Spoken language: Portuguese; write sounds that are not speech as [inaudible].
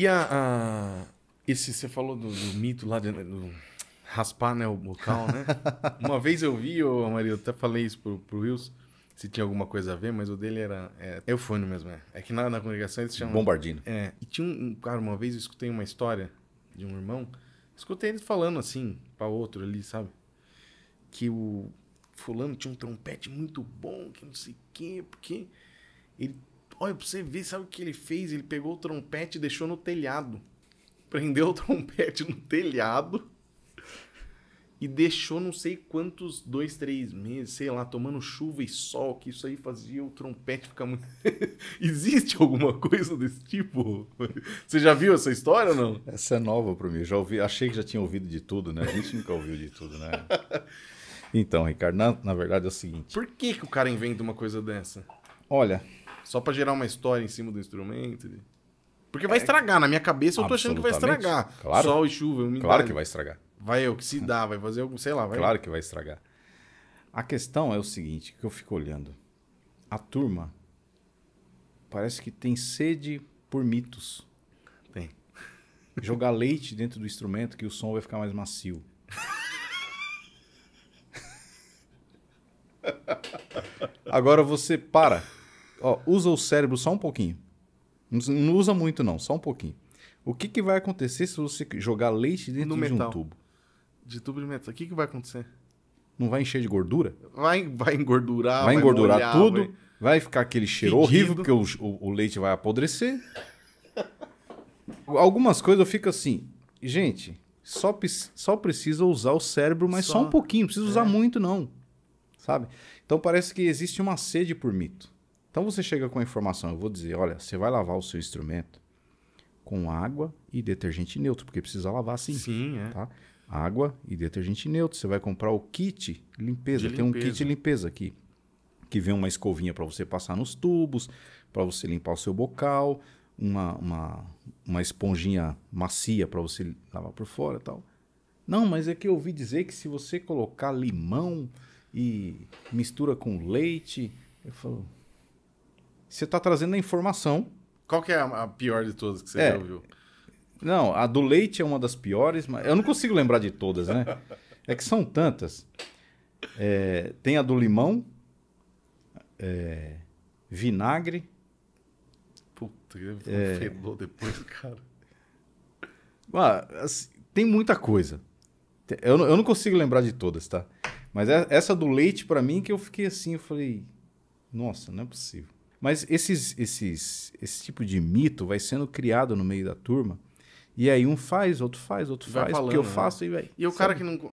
E a, a, esse, você falou do, do mito lá, de, do raspar né, o bocal, né? [laughs] Uma vez eu vi, ô, Maria, eu até falei isso pro, pro Wilson, se tinha alguma coisa a ver, mas o dele era. É, eufônio é mesmo, é. É que na, na congregação eles chamam. Bombardino. É. E tinha um, um. Cara, uma vez eu escutei uma história de um irmão, escutei ele falando assim, para outro ali, sabe? Que o fulano tinha um trompete muito bom, que não sei o quê, porque ele Olha, pra você ver, sabe o que ele fez? Ele pegou o trompete e deixou no telhado. Prendeu o [laughs] trompete no telhado e deixou não sei quantos, dois, três meses, sei lá, tomando chuva e sol, que isso aí fazia o trompete ficar muito. [laughs] Existe alguma coisa desse tipo? Você já viu essa história ou não? Essa é nova para mim. Já ouvi, achei que já tinha ouvido de tudo, né? A gente nunca ouviu de tudo, né? [laughs] Então, Ricardo, na, na verdade é o seguinte. Por que, que o cara inventa uma coisa dessa? Olha, só pra gerar uma história em cima do instrumento. Né? Porque vai é. estragar. Na minha cabeça eu tô achando que vai estragar. Claro. Sol e chuva, Claro que vai estragar. Vai oxidar, vai fazer algum, sei lá. Vai... Claro que vai estragar. A questão é o seguinte, que eu fico olhando. A turma parece que tem sede por mitos. Tem. [laughs] Jogar leite dentro do instrumento que o som vai ficar mais macio. [laughs] Agora você para ó, usa o cérebro só um pouquinho. Não usa muito, não, só um pouquinho. O que, que vai acontecer se você jogar leite dentro no de metal. um tubo? De tubo de metal. O que, que vai acontecer? Não vai encher de gordura? Vai, vai engordurar, vai, vai engordurar molhar, tudo. Vai... vai... ficar aquele cheiro horrível, porque o, o, o leite vai apodrecer. Algumas coisas eu fico assim, gente, só, só precisa usar o cérebro, mas só, só um pouquinho, não precisa é. usar muito, não. Sabe? Então parece que existe uma sede por mito. Então você chega com a informação, eu vou dizer, olha, você vai lavar o seu instrumento com água e detergente neutro, porque precisa lavar assim. Sim, é. Tá? Água e detergente neutro. Você vai comprar o kit limpeza. Tem um kit limpeza aqui, que vem uma escovinha para você passar nos tubos, para você limpar o seu bocal, uma, uma, uma esponjinha macia para você lavar por fora tal. Não, mas é que eu ouvi dizer que se você colocar limão e mistura com leite, eu falo, você está trazendo a informação. Qual que é a pior de todas que você é, já ouviu? Não, a do leite é uma das piores, mas eu não consigo lembrar de todas, né? É que são tantas. É, tem a do limão, é, vinagre. Puta, eu é, fedor depois, cara. Mas, assim, tem muita coisa. Eu, eu não consigo lembrar de todas, tá? Mas é, essa do leite, para mim, que eu fiquei assim, eu falei, nossa, não é possível. Mas esses, esses, esse tipo de mito vai sendo criado no meio da turma. E aí um faz, outro faz, outro vai faz, falando, porque eu né? faço né? e vai. E o sabe? cara que não,